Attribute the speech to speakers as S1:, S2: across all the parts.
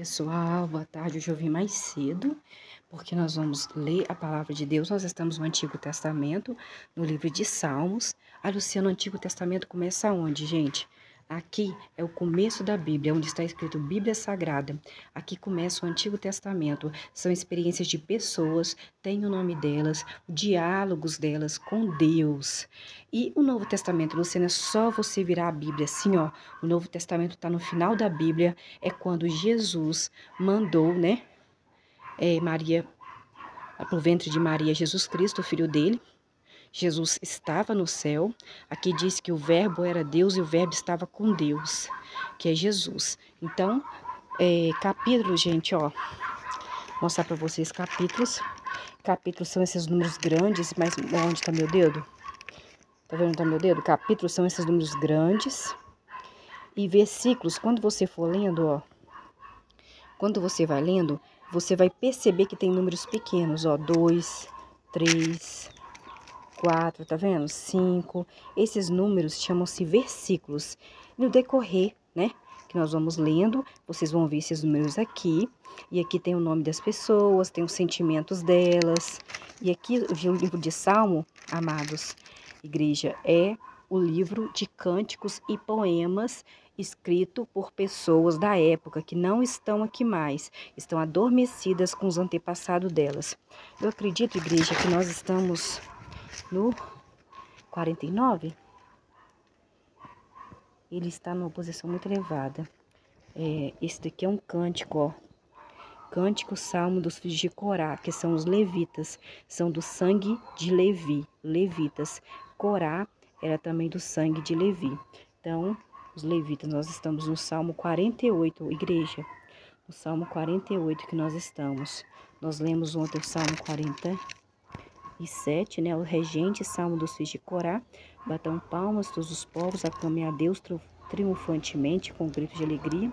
S1: pessoal, boa tarde. Hoje eu vim mais cedo, porque nós vamos ler a palavra de Deus. Nós estamos no Antigo Testamento, no livro de Salmos. A Luciana, o Antigo Testamento começa onde, gente? Aqui é o começo da Bíblia, onde está escrito Bíblia Sagrada. Aqui começa o Antigo Testamento. São experiências de pessoas, tem o nome delas, diálogos delas com Deus. E o Novo Testamento, Luciana, é só você virar a Bíblia assim, ó. O Novo Testamento está no final da Bíblia, é quando Jesus mandou, né? É, Maria, pro ventre de Maria, Jesus Cristo, o filho dele, Jesus estava no céu. Aqui diz que o Verbo era Deus e o Verbo estava com Deus, que é Jesus. Então, é, capítulo, gente, ó, vou mostrar para vocês capítulos. Capítulos são esses números grandes, mas onde está meu dedo? Tá vendo tá meu dedo? Capítulos são esses números grandes. E versículos, quando você for lendo, ó, quando você vai lendo, você vai perceber que tem números pequenos, ó, 2, 3, quatro, tá vendo? Cinco. Esses números chamam-se versículos. No decorrer, né? Que nós vamos lendo, vocês vão ver esses números aqui. E aqui tem o nome das pessoas, tem os sentimentos delas. E aqui o livro de Salmo, amados, igreja, é o livro de cânticos e poemas escrito por pessoas da época que não estão aqui mais, estão adormecidas com os antepassados delas. Eu acredito, igreja, que nós estamos no 49, ele está numa posição muito elevada. É, esse daqui é um cântico, ó. Cântico Salmo dos filhos de Corá, que são os levitas, são do sangue de Levi, levitas. Corá era também do sangue de Levi. Então, os levitas, nós estamos no Salmo 48, igreja. No Salmo 48 que nós estamos. Nós lemos ontem o Salmo 40 e 7, né? O regente, salmo dos filhos de Corá, batam palmas todos os povos, aclamem a Deus triunfantemente com um gritos de alegria,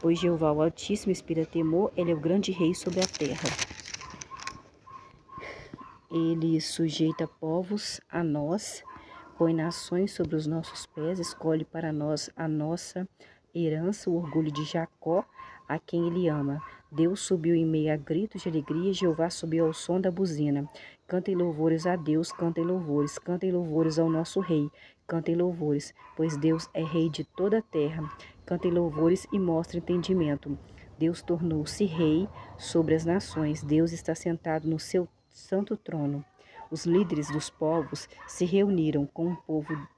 S1: pois Jeová o Altíssimo inspira temor, ele é o grande rei sobre a terra. Ele sujeita povos a nós, põe nações sobre os nossos pés, escolhe para nós a nossa herança, o orgulho de Jacó, a quem ele ama. Deus subiu em meio a gritos de alegria, Jeová subiu ao som da buzina. Cantem louvores a Deus, cantem louvores, cantem louvores ao nosso Rei, cantem louvores, pois Deus é Rei de toda a terra. Cantem louvores e mostrem entendimento. Deus tornou-se Rei sobre as nações, Deus está sentado no seu santo trono. Os líderes dos povos se reuniram com o povo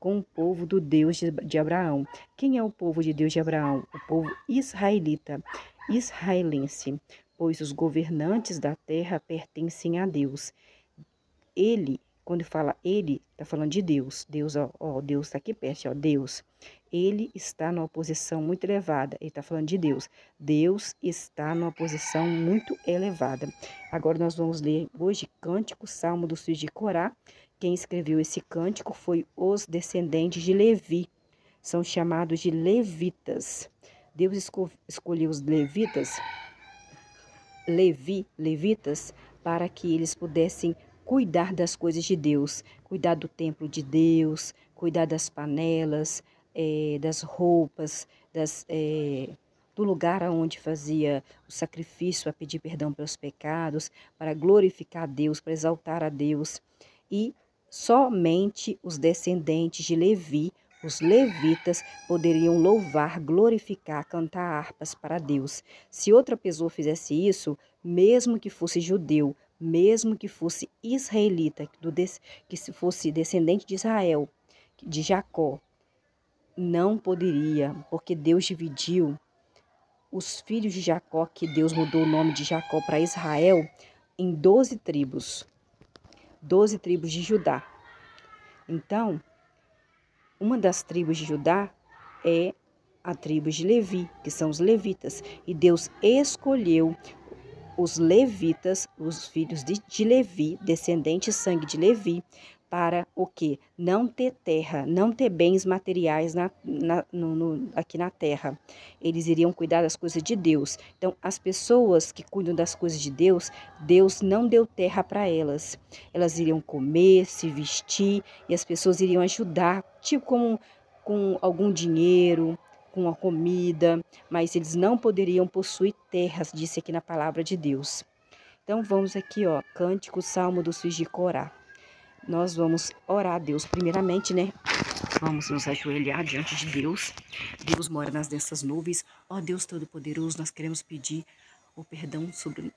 S1: com o povo do Deus de Abraão. Quem é o povo de Deus de Abraão? O povo israelita, israelense pois os governantes da terra pertencem a Deus. Ele, quando fala ele, está falando de Deus. Deus, ó, ó Deus está aqui perto, ó, Deus. Ele está numa posição muito elevada. Ele está falando de Deus. Deus está numa posição muito elevada. Agora nós vamos ler hoje Cântico, Salmo dos Filhos de Corá. Quem escreveu esse cântico foi os descendentes de Levi. São chamados de levitas. Deus escolheu os levitas Levi, levitas, para que eles pudessem cuidar das coisas de Deus, cuidar do templo de Deus, cuidar das panelas, é, das roupas, das, é, do lugar aonde fazia o sacrifício a pedir perdão pelos pecados, para glorificar a Deus, para exaltar a Deus. E somente os descendentes de Levi os levitas poderiam louvar, glorificar, cantar harpas para Deus. Se outra pessoa fizesse isso, mesmo que fosse judeu, mesmo que fosse israelita, que fosse descendente de Israel, de Jacó, não poderia, porque Deus dividiu os filhos de Jacó, que Deus mudou o nome de Jacó para Israel, em doze tribos, doze tribos de Judá. Então, uma das tribos de Judá é a tribo de Levi, que são os levitas, e Deus escolheu os levitas, os filhos de, de Levi, descendentes sangue de Levi, para o quê? Não ter terra, não ter bens materiais na, na, no, no, aqui na terra. Eles iriam cuidar das coisas de Deus. Então, as pessoas que cuidam das coisas de Deus, Deus não deu terra para elas. Elas iriam comer, se vestir e as pessoas iriam ajudar, tipo como com algum dinheiro, com a comida, mas eles não poderiam possuir terras, disse aqui na palavra de Deus. Então vamos aqui, ó, Cântico Salmo dos Filhos de Corá nós vamos orar a Deus primeiramente, né? Vamos nos ajoelhar diante de Deus. Deus mora nas densas nuvens. Ó oh, Deus Todo-Poderoso, nós queremos pedir o perdão sobre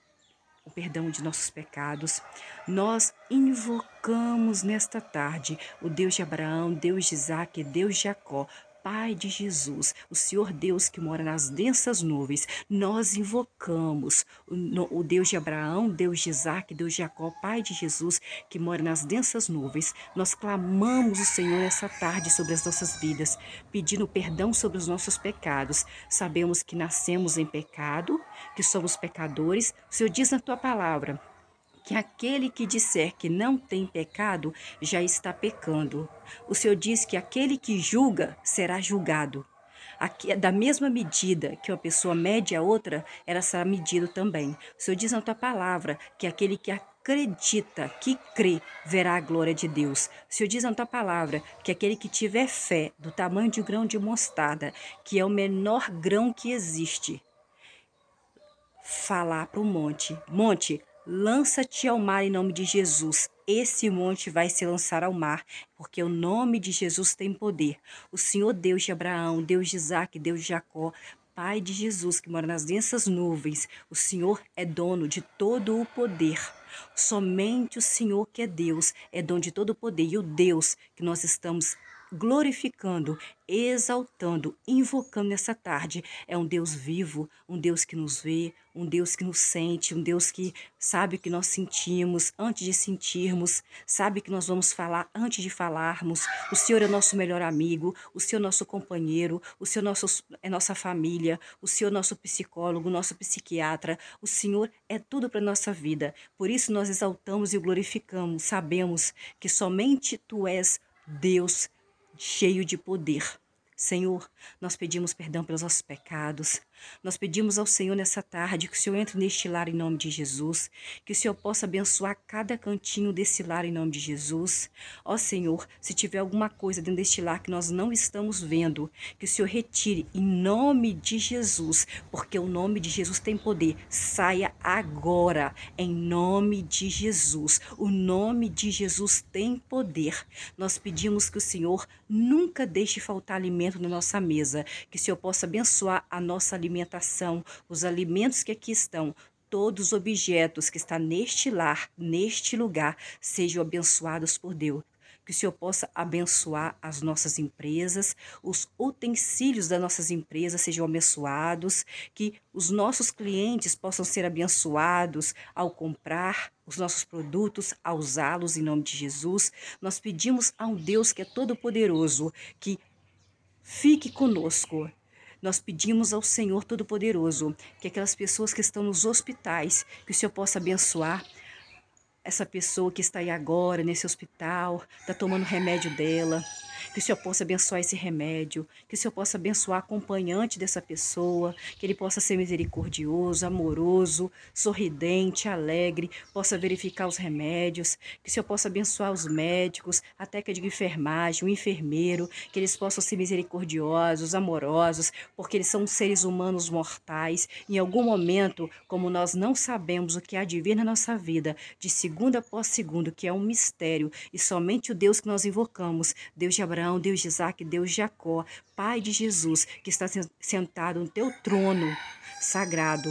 S1: o perdão de nossos pecados. Nós invocamos nesta tarde o Deus de Abraão, Deus de Isaac, Deus de Jacó, Pai de Jesus, o Senhor Deus que mora nas densas nuvens, nós invocamos o Deus de Abraão, Deus de Isaac, Deus de Jacó, Pai de Jesus que mora nas densas nuvens. Nós clamamos o Senhor essa tarde sobre as nossas vidas, pedindo perdão sobre os nossos pecados. Sabemos que nascemos em pecado, que somos pecadores. O Senhor diz na tua palavra que aquele que disser que não tem pecado já está pecando. O Senhor diz que aquele que julga será julgado. Aqui, da mesma medida que uma pessoa mede a outra, ela será medida também. O Senhor diz na tua palavra que aquele que acredita, que crê, verá a glória de Deus. O Senhor diz na tua palavra que aquele que tiver fé do tamanho de um grão de mostarda, que é o menor grão que existe, falar para o monte: Monte, Lança-te ao mar em nome de Jesus. Esse monte vai se lançar ao mar, porque o nome de Jesus tem poder. O Senhor Deus de Abraão, Deus de Isaac, Deus de Jacó, Pai de Jesus que mora nas densas nuvens, o Senhor é dono de todo o poder. Somente o Senhor que é Deus é dono de todo o poder e o Deus que nós estamos glorificando, exaltando, invocando nessa tarde. É um Deus vivo, um Deus que nos vê, um Deus que nos sente, um Deus que sabe o que nós sentimos antes de sentirmos, sabe que nós vamos falar antes de falarmos. O Senhor é nosso melhor amigo, o Senhor é nosso companheiro, o Senhor é nosso, é nossa família, o Senhor é nosso psicólogo, nosso psiquiatra. O Senhor é tudo para nossa vida. Por isso nós exaltamos e glorificamos. Sabemos que somente tu és Deus cheio de poder. Senhor, nós pedimos perdão pelos nossos pecados, nós pedimos ao Senhor nessa tarde que o Senhor entre neste lar em nome de Jesus, que o Senhor possa abençoar cada cantinho desse lar em nome de Jesus. Ó Senhor, se tiver alguma coisa dentro deste lar que nós não estamos vendo, que o Senhor retire em nome de Jesus, porque o nome de Jesus tem poder. Saia agora em nome de Jesus. O nome de Jesus tem poder. Nós pedimos que o Senhor nunca deixe faltar alimento na nossa mesa, que o Senhor possa abençoar a nossa alimentação alimentação, os alimentos que aqui estão, todos os objetos que está neste lar, neste lugar, sejam abençoados por Deus. Que o Senhor possa abençoar as nossas empresas, os utensílios das nossas empresas sejam abençoados, que os nossos clientes possam ser abençoados ao comprar os nossos produtos, a usá-los em nome de Jesus. Nós pedimos a um Deus que é todo-poderoso que fique conosco, nós pedimos ao Senhor Todo-Poderoso que aquelas pessoas que estão nos hospitais, que o Senhor possa abençoar essa pessoa que está aí agora nesse hospital, está tomando remédio dela, que o Senhor possa abençoar esse remédio, que o Senhor possa abençoar a acompanhante dessa pessoa, que ele possa ser misericordioso, amoroso, sorridente, alegre, possa verificar os remédios, que o Senhor possa abençoar os médicos, a técnica de enfermagem, o enfermeiro, que eles possam ser misericordiosos, amorosos, porque eles são seres humanos mortais. Em algum momento, como nós não sabemos o que há de vir na nossa vida, de segunda após segundo, que é um mistério, e somente o Deus que nós invocamos, Deus de Abraão, Deus de Isaac, Deus de Jacó, Pai de Jesus, que está sentado no teu trono sagrado,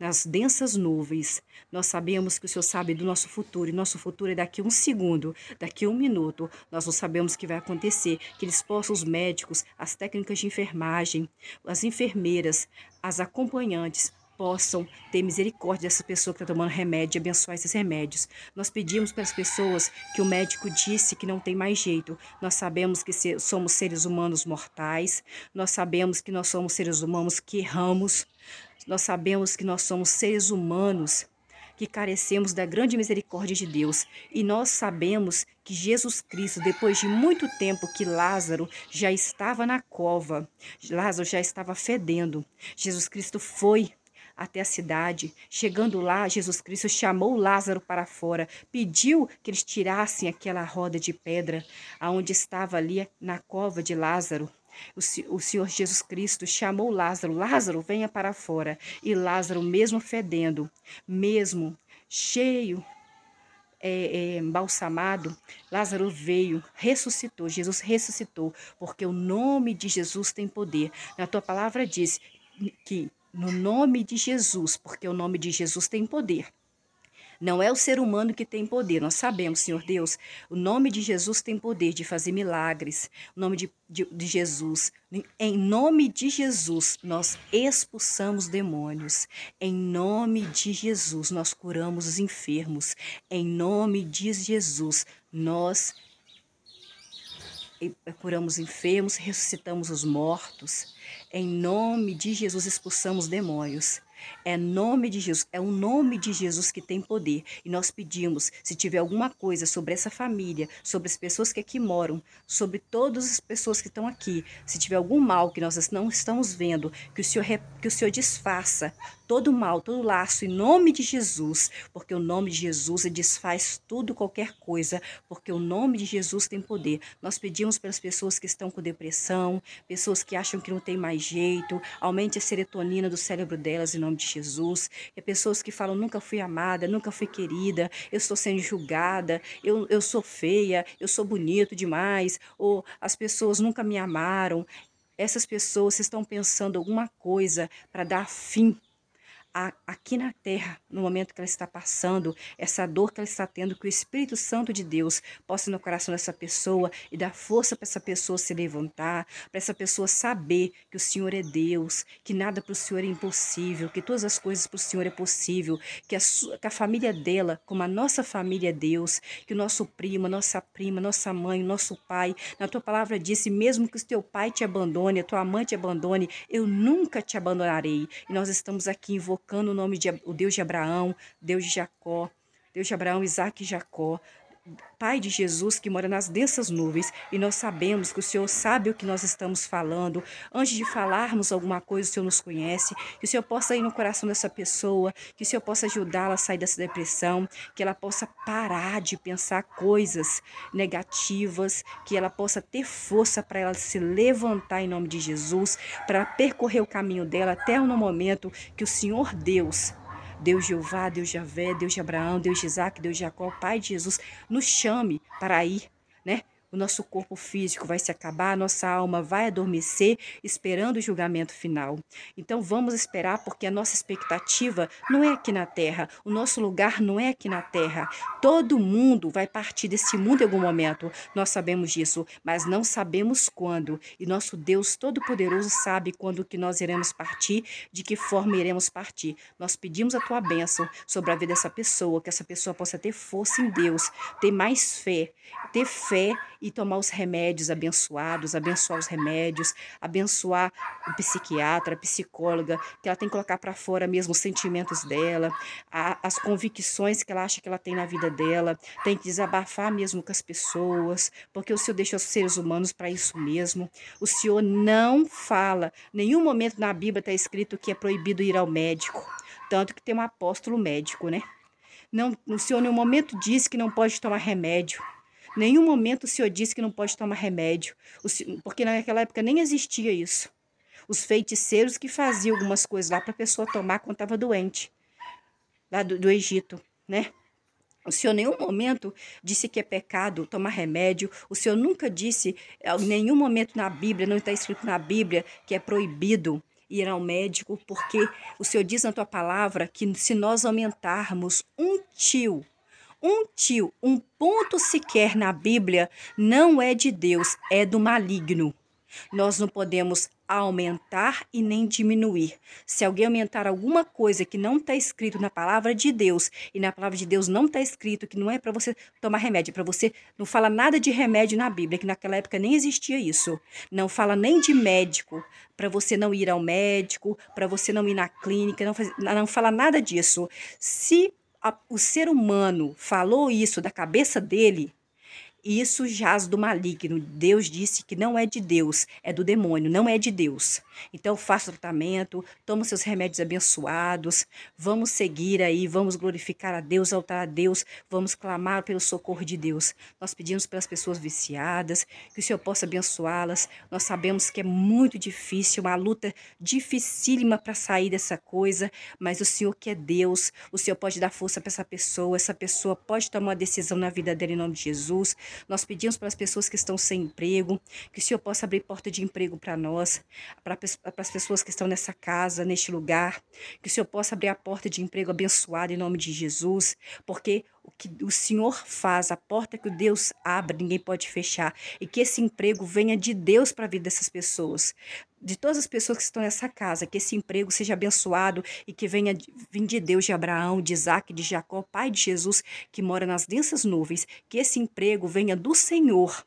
S1: nas densas nuvens. Nós sabemos que o Senhor sabe do nosso futuro, e nosso futuro é daqui a um segundo, daqui a um minuto. Nós não sabemos o que vai acontecer. Que eles possam, os médicos, as técnicas de enfermagem, as enfermeiras, as acompanhantes, possam ter misericórdia dessa pessoa que está tomando remédio e abençoar esses remédios. Nós pedimos para as pessoas que o médico disse que não tem mais jeito. Nós sabemos que somos seres humanos mortais, nós sabemos que nós somos seres humanos que erramos, nós sabemos que nós somos seres humanos que carecemos da grande misericórdia de Deus. E nós sabemos que Jesus Cristo, depois de muito tempo que Lázaro já estava na cova, Lázaro já estava fedendo, Jesus Cristo foi até a cidade. Chegando lá, Jesus Cristo chamou Lázaro para fora, pediu que eles tirassem aquela roda de pedra aonde estava ali na cova de Lázaro. O, Senhor Jesus Cristo chamou Lázaro: Lázaro, venha para fora. E Lázaro, mesmo fedendo, mesmo cheio, é, é, balsamado, Lázaro veio, ressuscitou. Jesus ressuscitou, porque o nome de Jesus tem poder. Na tua palavra diz que no nome de Jesus, porque o nome de Jesus tem poder. Não é o ser humano que tem poder, nós sabemos, Senhor Deus. O nome de Jesus tem poder de fazer milagres. O nome de, de, de Jesus. Em nome de Jesus, nós expulsamos demônios. Em nome de Jesus, nós curamos os enfermos. Em nome de Jesus, nós eh, curamos enfermos, ressuscitamos os mortos. Em nome de Jesus expulsamos demônios. É nome de Jesus, é o nome de Jesus que tem poder. E nós pedimos, se tiver alguma coisa sobre essa família, sobre as pessoas que aqui moram, sobre todas as pessoas que estão aqui, se tiver algum mal que nós não estamos vendo, que o Senhor, que o senhor desfaça todo mal, todo laço, em nome de Jesus, porque o nome de Jesus desfaz tudo, qualquer coisa, porque o nome de Jesus tem poder. Nós pedimos para as pessoas que estão com depressão, pessoas que acham que não tem mais jeito, aumente a serotonina do cérebro delas em nome de Jesus, e pessoas que falam, nunca fui amada, nunca fui querida, eu estou sendo julgada, eu, eu sou feia, eu sou bonito demais, ou as pessoas nunca me amaram, essas pessoas estão pensando alguma coisa para dar fim a, aqui na terra, no momento que ela está passando, essa dor que ela está tendo, que o Espírito Santo de Deus possa ir no coração dessa pessoa e dar força para essa pessoa se levantar, para essa pessoa saber que o Senhor é Deus, que nada para o Senhor é impossível, que todas as coisas para o Senhor é possível, que a, sua, que a família dela, como a nossa família é Deus, que o nosso primo, a nossa prima, nossa mãe, o nosso pai, na tua palavra disse, mesmo que o teu pai te abandone, a tua mãe te abandone, eu nunca te abandonarei. E nós estamos aqui invocando invocando o nome de o Deus de Abraão, Deus de Jacó, Deus de Abraão, Isaac e Jacó, Pai de Jesus que mora nas densas nuvens, e nós sabemos que o Senhor sabe o que nós estamos falando. Antes de falarmos alguma coisa, o Senhor nos conhece. Que o Senhor possa ir no coração dessa pessoa, que o Senhor possa ajudá-la a sair dessa depressão, que ela possa parar de pensar coisas negativas, que ela possa ter força para ela se levantar em nome de Jesus, para percorrer o caminho dela até no momento que o Senhor Deus Deus Jeová, Deus Javé, Deus de Abraão, Deus de Isaac, Deus de Jacó, Pai de Jesus, nos chame para ir, né? o nosso corpo físico vai se acabar, a nossa alma vai adormecer esperando o julgamento final. Então vamos esperar porque a nossa expectativa não é aqui na terra, o nosso lugar não é aqui na terra. Todo mundo vai partir desse mundo em algum momento. Nós sabemos disso, mas não sabemos quando. E nosso Deus todo-poderoso sabe quando que nós iremos partir, de que forma iremos partir. Nós pedimos a tua bênção sobre a vida dessa pessoa, que essa pessoa possa ter força em Deus, ter mais fé, ter fé e tomar os remédios abençoados, abençoar os remédios, abençoar o psiquiatra, a psicóloga, que ela tem que colocar para fora mesmo os sentimentos dela, a, as convicções que ela acha que ela tem na vida dela, tem que desabafar mesmo com as pessoas, porque o Senhor deixa os seres humanos para isso mesmo. O Senhor não fala, nenhum momento na Bíblia está escrito que é proibido ir ao médico, tanto que tem um apóstolo médico, né? Não, o Senhor, em nenhum momento, diz que não pode tomar remédio. Nenhum momento o senhor disse que não pode tomar remédio, porque naquela época nem existia isso. Os feiticeiros que faziam algumas coisas lá para a pessoa tomar quando estava doente, lá do, do Egito, né? O senhor em nenhum momento disse que é pecado tomar remédio. O senhor nunca disse, eh, em nenhum momento na Bíblia, não está escrito na Bíblia, que é proibido ir ao médico, porque o senhor diz na tua palavra que se nós aumentarmos um tio um tio, um ponto sequer na Bíblia não é de Deus, é do maligno. Nós não podemos aumentar e nem diminuir. Se alguém aumentar alguma coisa que não está escrito na palavra de Deus, e na palavra de Deus não está escrito que não é para você tomar remédio, é para você não fala nada de remédio na Bíblia, que naquela época nem existia isso. Não fala nem de médico, para você não ir ao médico, para você não ir na clínica, não, faz, não fala nada disso. Se a, o ser humano falou isso da cabeça dele, isso jaz do maligno. Deus disse que não é de Deus, é do demônio, não é de Deus. Então faça o tratamento, toma seus remédios abençoados, vamos seguir aí, vamos glorificar a Deus, altar a Deus, vamos clamar pelo socorro de Deus. Nós pedimos pelas pessoas viciadas, que o Senhor possa abençoá-las. Nós sabemos que é muito difícil, uma luta dificílima para sair dessa coisa, mas o Senhor que é Deus, o Senhor pode dar força para essa pessoa, essa pessoa pode tomar uma decisão na vida dela em nome de Jesus. Nós pedimos para as pessoas que estão sem emprego, que o Senhor possa abrir porta de emprego para nós, para as pessoas que estão nessa casa, neste lugar, que o Senhor possa abrir a porta de emprego abençoada em nome de Jesus, porque o que o Senhor faz, a porta que o Deus abre, ninguém pode fechar, e que esse emprego venha de Deus para a vida dessas pessoas de todas as pessoas que estão nessa casa, que esse emprego seja abençoado e que venha vim de Deus, de Abraão, de Isaac, de Jacó, Pai de Jesus, que mora nas densas nuvens, que esse emprego venha do Senhor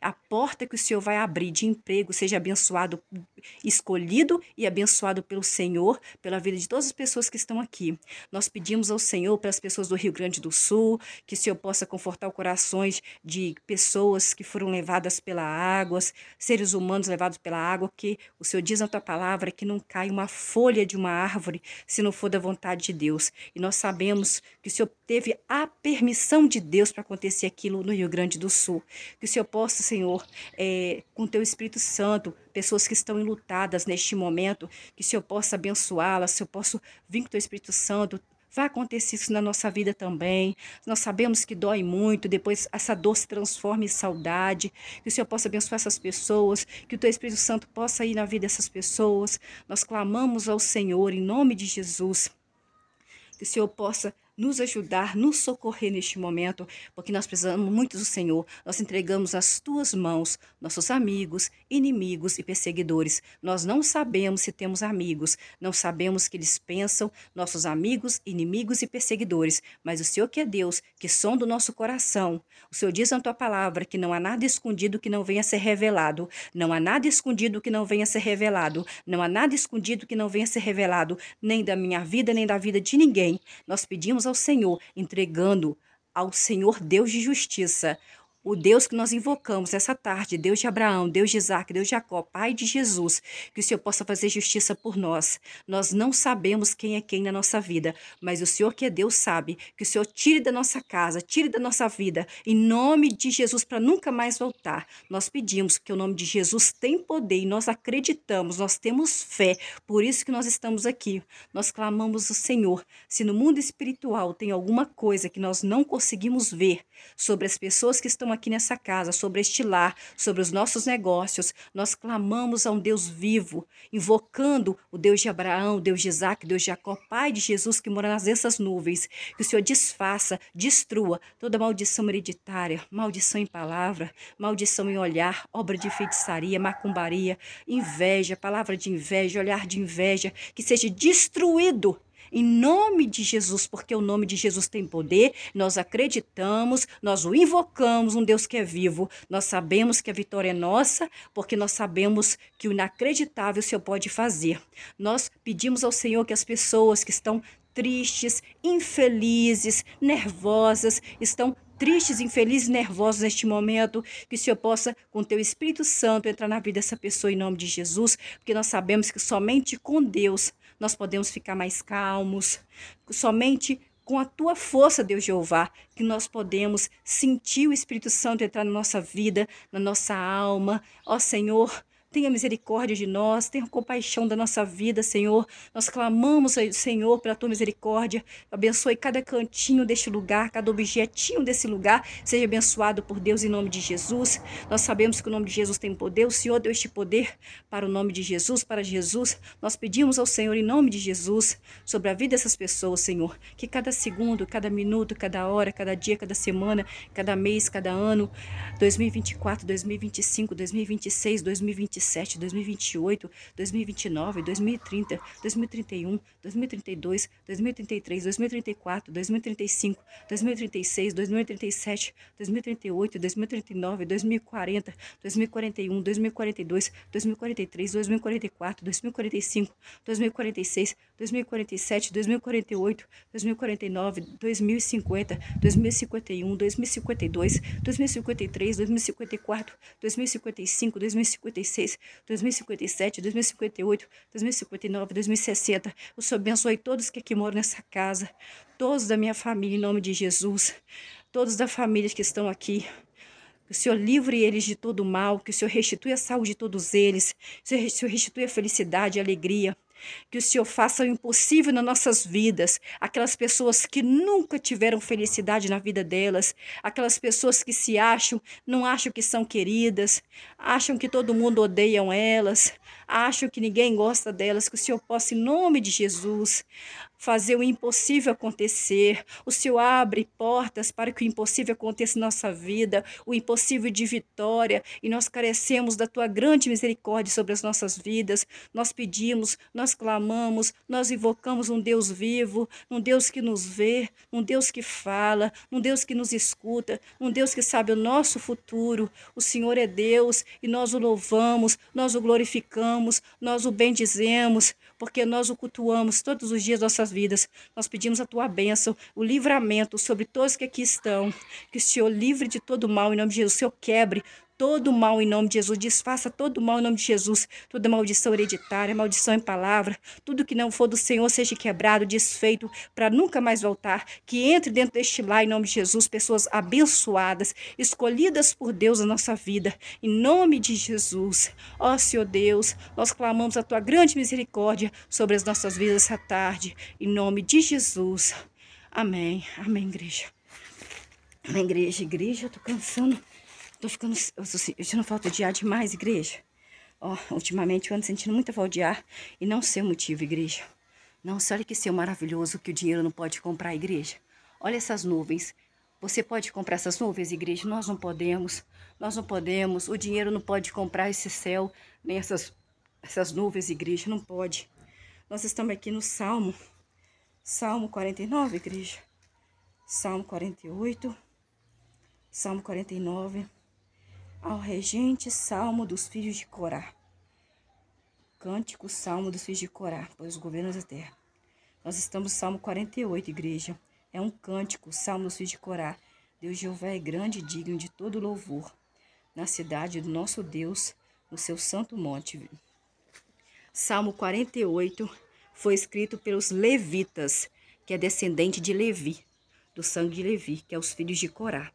S1: a porta que o Senhor vai abrir de emprego seja abençoado, escolhido e abençoado pelo Senhor, pela vida de todas as pessoas que estão aqui. Nós pedimos ao Senhor pelas pessoas do Rio Grande do Sul, que o Senhor possa confortar os corações de pessoas que foram levadas pela água, seres humanos levados pela água, que o Senhor diz na tua palavra que não cai uma folha de uma árvore se não for da vontade de Deus. E nós sabemos que o Senhor teve a permissão de Deus para acontecer aquilo no Rio Grande do Sul. Que o Senhor possa Senhor, é, com teu Espírito Santo, pessoas que estão enlutadas neste momento, que o Senhor possa abençoá-las, se eu posso vir com teu Espírito Santo, Vai acontecer isso na nossa vida também. Nós sabemos que dói muito, depois essa dor se transforma em saudade. Que o Senhor possa abençoar essas pessoas, que o Teu Espírito Santo possa ir na vida dessas pessoas. Nós clamamos ao Senhor em nome de Jesus. Que o Senhor possa nos ajudar, nos socorrer neste momento, porque nós precisamos muito do Senhor. Nós entregamos às tuas mãos nossos amigos, inimigos e perseguidores. Nós não sabemos se temos amigos, não sabemos que eles pensam, nossos amigos, inimigos e perseguidores, mas o Senhor que é Deus, que som do nosso coração. O Senhor diz na tua palavra que não há nada escondido que não venha a ser revelado, não há nada escondido que não venha a ser revelado, não há nada escondido que não venha a ser revelado, nem da minha vida, nem da vida de ninguém. Nós pedimos ao Senhor, entregando ao Senhor Deus de justiça o Deus que nós invocamos essa tarde, Deus de Abraão, Deus de Isaac, Deus de Jacó, Pai de Jesus, que o Senhor possa fazer justiça por nós. Nós não sabemos quem é quem na nossa vida, mas o Senhor que é Deus sabe, que o Senhor tire da nossa casa, tire da nossa vida, em nome de Jesus, para nunca mais voltar. Nós pedimos que o nome de Jesus tem poder e nós acreditamos, nós temos fé, por isso que nós estamos aqui. Nós clamamos o Senhor. Se no mundo espiritual tem alguma coisa que nós não conseguimos ver sobre as pessoas que estão aqui nessa casa, sobre este lar, sobre os nossos negócios. Nós clamamos a um Deus vivo, invocando o Deus de Abraão, o Deus de Isaac, o Deus de Jacó, Pai de Jesus que mora nas densas nuvens. Que o Senhor desfaça, destrua toda maldição hereditária, maldição em palavra, maldição em olhar, obra de feitiçaria, macumbaria, inveja, palavra de inveja, olhar de inveja, que seja destruído em nome de Jesus, porque o nome de Jesus tem poder, nós acreditamos, nós o invocamos, um Deus que é vivo. Nós sabemos que a vitória é nossa, porque nós sabemos que o inacreditável o Senhor pode fazer. Nós pedimos ao Senhor que as pessoas que estão tristes, infelizes, nervosas, estão tristes, infelizes, nervosos neste momento, que o Senhor possa, com teu Espírito Santo, entrar na vida dessa pessoa em nome de Jesus, porque nós sabemos que somente com Deus nós podemos ficar mais calmos. Somente com a tua força, Deus Jeová, que nós podemos sentir o Espírito Santo entrar na nossa vida, na nossa alma. Ó Senhor, Tenha misericórdia de nós, tenha compaixão da nossa vida, Senhor. Nós clamamos, Senhor, pela tua misericórdia. Abençoe cada cantinho deste lugar, cada objetinho desse lugar. Seja abençoado por Deus em nome de Jesus. Nós sabemos que o nome de Jesus tem poder. O Senhor deu este poder para o nome de Jesus, para Jesus. Nós pedimos ao Senhor em nome de Jesus sobre a vida dessas pessoas, Senhor, que cada segundo, cada minuto, cada hora, cada dia, cada semana, cada mês, cada ano, 2024, 2025, 2026, 2027 2027, 2028, 2029, 2030, 2031, 2032, 2033, 2034, 2035, 2036, 2037, 2038, 2039, 2040, 2041, 2042, 2043, 2044, 2045, 2046, 2047, 2048, 2049, 2050, 2051, 2052, 2053, 2054, 2055, 2056, 2056, 2057, 2058, 2059, 2060. O Senhor abençoe todos que aqui moram nessa casa, todos da minha família, em nome de Jesus, todos da família que estão aqui. Que o Senhor livre eles de todo mal, que o Senhor restitui a saúde de todos eles, que o Senhor restitui a felicidade, a alegria. Que o Senhor faça o impossível nas nossas vidas. Aquelas pessoas que nunca tiveram felicidade na vida delas, aquelas pessoas que se acham, não acham que são queridas, acham que todo mundo odeia elas, acham que ninguém gosta delas, que o Senhor possa, em nome de Jesus, fazer o impossível acontecer. O Senhor abre portas para que o impossível aconteça em nossa vida, o impossível de vitória, e nós carecemos da tua grande misericórdia sobre as nossas vidas. Nós pedimos, nós clamamos, nós invocamos um Deus vivo, um Deus que nos vê, um Deus que fala, um Deus que nos escuta, um Deus que sabe o nosso futuro. O Senhor é Deus e nós o louvamos, nós o glorificamos, nós o bendizemos porque nós o cultuamos todos os dias nossas vidas. Nós pedimos a tua bênção, o livramento sobre todos que aqui estão. Que o Senhor livre de todo mal, em nome de Jesus. O Senhor quebre todo mal em nome de Jesus, desfaça todo mal em nome de Jesus, toda maldição hereditária, maldição em palavra, tudo que não for do Senhor seja quebrado, desfeito, para nunca mais voltar, que entre dentro deste lar em nome de Jesus, pessoas abençoadas, escolhidas por Deus na nossa vida, em nome de Jesus. Ó oh, Senhor Deus, nós clamamos a tua grande misericórdia sobre as nossas vidas essa tarde, em nome de Jesus. Amém. Amém, igreja. Amém, igreja. Igreja, eu tô cansando. Tô ficando... Eu tô sentindo falta de ar demais, igreja. Ó, ultimamente eu ando sentindo muita falta de ar. E não sei o motivo, igreja. Não, olha que ser maravilhoso que o dinheiro não pode comprar, igreja. Olha essas nuvens. Você pode comprar essas nuvens, igreja? Nós não podemos. Nós não podemos. O dinheiro não pode comprar esse céu, nem essas, essas nuvens, igreja. Não pode. Nós estamos aqui no Salmo. Salmo 49, igreja. Salmo 48. Salmo 49 ao regente Salmo dos filhos de Corá. Cântico Salmo dos filhos de Corá, pois os governos é da terra. Nós estamos no Salmo 48, igreja. É um cântico, Salmo dos filhos de Corá. Deus Jeová é grande e digno de todo louvor. Na cidade do nosso Deus, no seu santo monte. Salmo 48 foi escrito pelos levitas, que é descendente de Levi, do sangue de Levi, que é os filhos de Corá.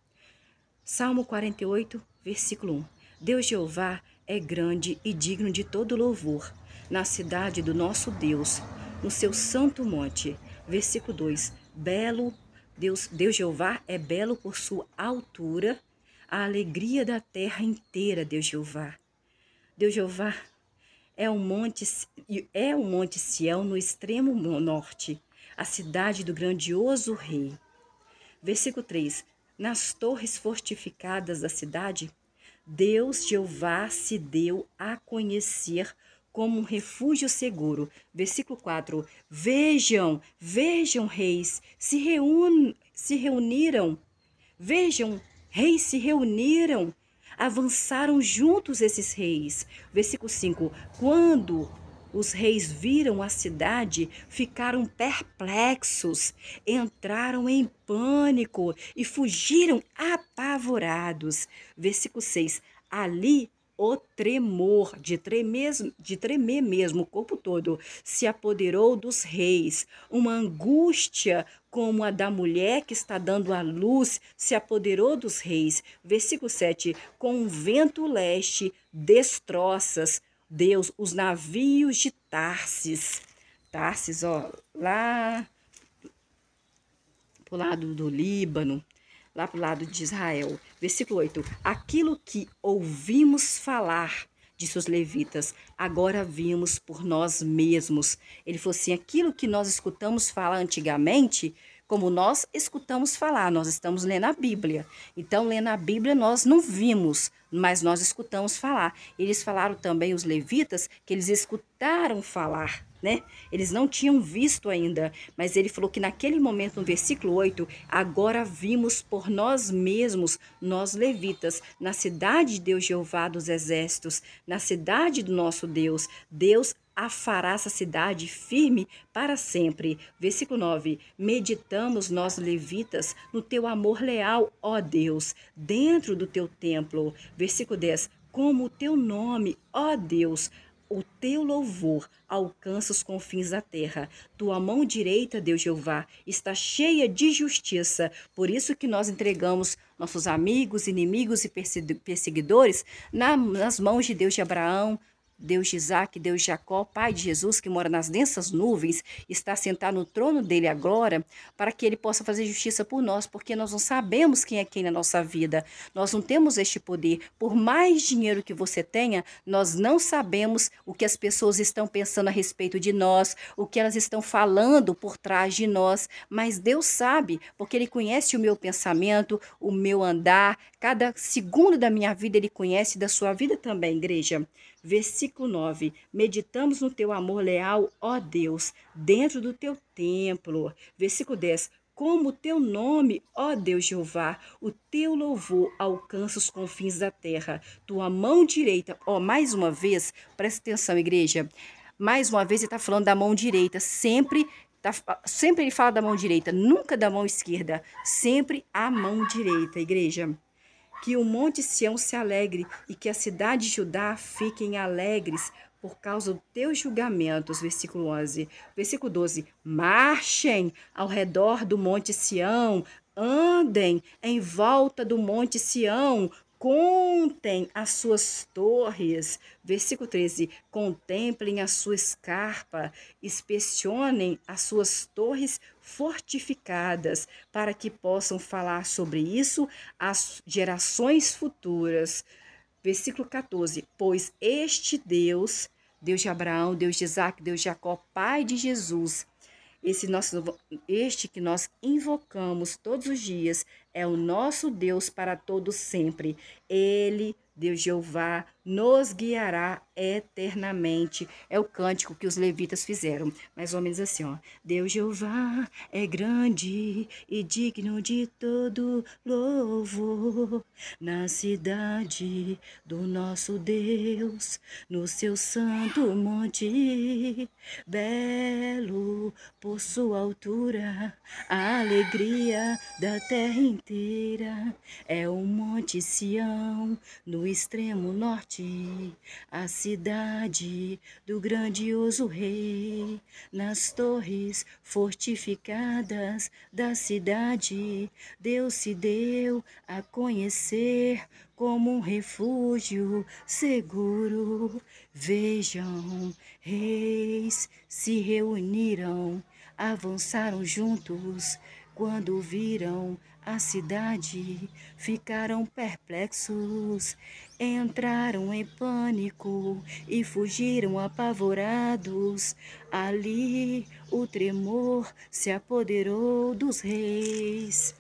S1: Salmo 48 Versículo 1. Deus Jeová é grande e digno de todo louvor, na cidade do nosso Deus, no seu santo monte. Versículo 2. Belo, Deus, Deus Jeová é belo por sua altura, a alegria da terra inteira, Deus Jeová. Deus Jeová é o um monte é o um monte Sião no extremo norte, a cidade do grandioso rei. Versículo 3 nas torres fortificadas da cidade, Deus Jeová se deu a conhecer como um refúgio seguro. Versículo 4. Vejam, vejam, reis, se, reun, se reuniram. Vejam, reis se reuniram. Avançaram juntos esses reis. Versículo 5. Quando os reis viram a cidade, ficaram perplexos, entraram em pânico e fugiram apavorados. Versículo 6. Ali o tremor, de tremer, de tremer mesmo o corpo todo, se apoderou dos reis. Uma angústia como a da mulher que está dando à luz se apoderou dos reis. Versículo 7: Com um vento leste, destroças Deus os navios de Tarsis. Tarsis, ó, lá pro lado do Líbano, lá pro lado de Israel. Versículo 8. Aquilo que ouvimos falar de seus levitas, agora vimos por nós mesmos. Ele falou assim: aquilo que nós escutamos falar antigamente, como nós escutamos falar, nós estamos lendo a Bíblia. Então, lendo a Bíblia, nós não vimos, mas nós escutamos falar. Eles falaram também, os levitas, que eles escutaram falar, né? Eles não tinham visto ainda, mas ele falou que naquele momento, no versículo 8, agora vimos por nós mesmos, nós levitas, na cidade de Deus Jeová dos exércitos, na cidade do nosso Deus, Deus a fará essa cidade firme para sempre. Versículo 9. Meditamos nós levitas no teu amor leal, ó Deus, dentro do teu templo. Versículo 10. Como o teu nome, ó Deus, o teu louvor alcança os confins da terra. Tua mão direita, Deus Jeová, está cheia de justiça. Por isso que nós entregamos nossos amigos, inimigos e perseguidores nas mãos de Deus de Abraão, Deus de Isaac, Deus de Jacó, Pai de Jesus, que mora nas densas nuvens, está sentado no trono dele agora, para que ele possa fazer justiça por nós, porque nós não sabemos quem é quem na nossa vida. Nós não temos este poder. Por mais dinheiro que você tenha, nós não sabemos o que as pessoas estão pensando a respeito de nós, o que elas estão falando por trás de nós, mas Deus sabe, porque ele conhece o meu pensamento, o meu andar, cada segundo da minha vida ele conhece da sua vida também, igreja. Versículo 9: Meditamos no teu amor leal, ó Deus, dentro do teu templo. Versículo 10: como o teu nome, ó Deus Jeová, o teu louvor alcança os confins da terra. Tua mão direita, ó, mais uma vez, presta atenção, igreja. Mais uma vez ele está falando da mão direita, sempre Tá, sempre ele fala da mão direita, nunca da mão esquerda, sempre a mão direita, igreja. Que o monte Sião se alegre e que a cidade de Judá fiquem alegres por causa do teu julgamento. Versículo 11. Versículo 12. Marchem ao redor do monte Sião, andem em volta do monte Sião, contem as suas torres. Versículo 13: contemplem a sua escarpa, inspecionem as suas torres fortificadas para que possam falar sobre isso às gerações futuras. Versículo 14: Pois este Deus, Deus de Abraão, Deus de Isaac, Deus de Jacó, Pai de Jesus, esse nosso, este que nós invocamos todos os dias é o nosso Deus para todos sempre. Ele, Deus Jeová, nos guiará eternamente. É o cântico que os levitas fizeram. Mais ou menos assim, ó. Deus Jeová é grande e digno de todo louvor. Na cidade do nosso Deus, no seu santo monte, belo por sua altura, a alegria da terra inteira é o Monte Sião, no extremo norte a cidade do grandioso rei. Nas torres fortificadas da cidade, Deus se deu a conhecer como um refúgio seguro. Vejam, reis se reuniram, avançaram juntos. Quando viram a cidade, ficaram perplexos. Entraram em pânico e fugiram apavorados. Ali o tremor se apoderou dos reis.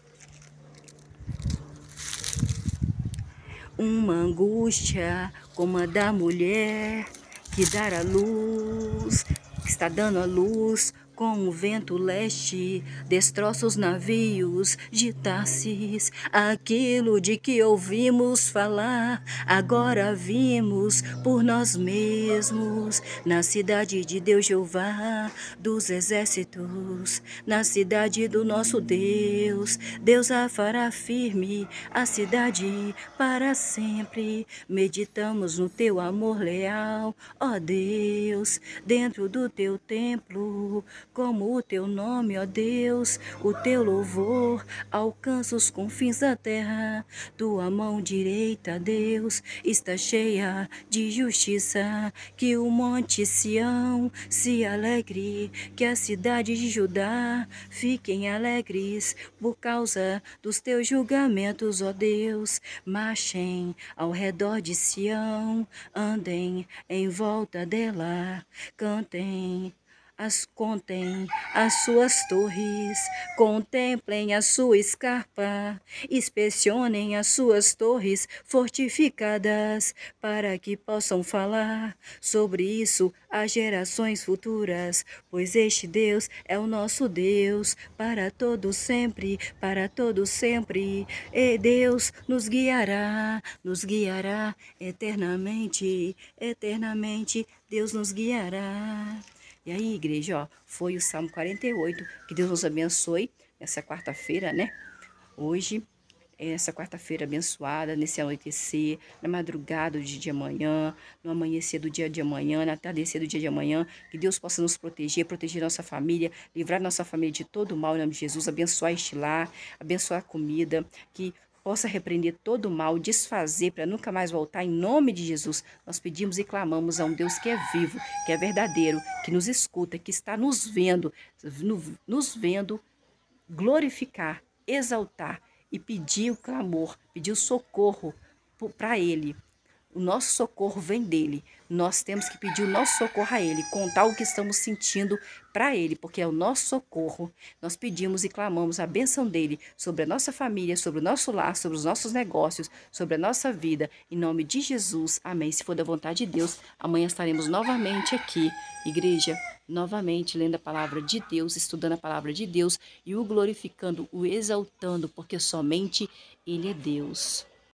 S1: Uma angústia como a da mulher que dar a luz, que está dando a luz, com o vento leste, destroça os navios de Tarsis. Aquilo de que ouvimos falar, agora vimos por nós mesmos. Na cidade de Deus Jeová, dos exércitos, na cidade do nosso Deus, Deus a fará firme, a cidade para sempre. Meditamos no teu amor leal, ó Deus, dentro do teu templo, como o teu nome, ó Deus, o teu louvor alcança os confins da terra. Tua mão direita, Deus, está cheia de justiça. Que o monte Sião se alegre, que a cidade de Judá fiquem alegres por causa dos teus julgamentos, ó Deus. Marchem ao redor de Sião, andem em volta dela, cantem as contem as suas torres, contemplem a sua escarpa, inspecionem as suas torres fortificadas, para que possam falar sobre isso às gerações futuras, pois este Deus é o nosso Deus para todo sempre, para todo sempre. E Deus nos guiará, nos guiará eternamente, eternamente Deus nos guiará. E aí, igreja, ó, foi o Salmo 48. Que Deus nos abençoe nessa quarta-feira, né? Hoje, é essa quarta-feira abençoada, nesse anoitecer, na madrugada do dia de amanhã, no amanhecer do dia de amanhã, na tardecer do dia de amanhã, que Deus possa nos proteger, proteger nossa família, livrar nossa família de todo o mal, em nome de Jesus, abençoar este lar, abençoar a comida, que possa repreender todo o mal, desfazer para nunca mais voltar em nome de Jesus. Nós pedimos e clamamos a um Deus que é vivo, que é verdadeiro, que nos escuta, que está nos vendo, nos vendo glorificar, exaltar e pedir o clamor, pedir o socorro para ele. O nosso socorro vem dele. Nós temos que pedir o nosso socorro a ele, contar o que estamos sentindo para ele, porque é o nosso socorro. Nós pedimos e clamamos a benção dele sobre a nossa família, sobre o nosso lar, sobre os nossos negócios, sobre a nossa vida. Em nome de Jesus. Amém. Se for da vontade de Deus, amanhã estaremos novamente aqui, igreja, novamente lendo a palavra de Deus, estudando a palavra de Deus e o glorificando, o exaltando, porque somente ele é Deus.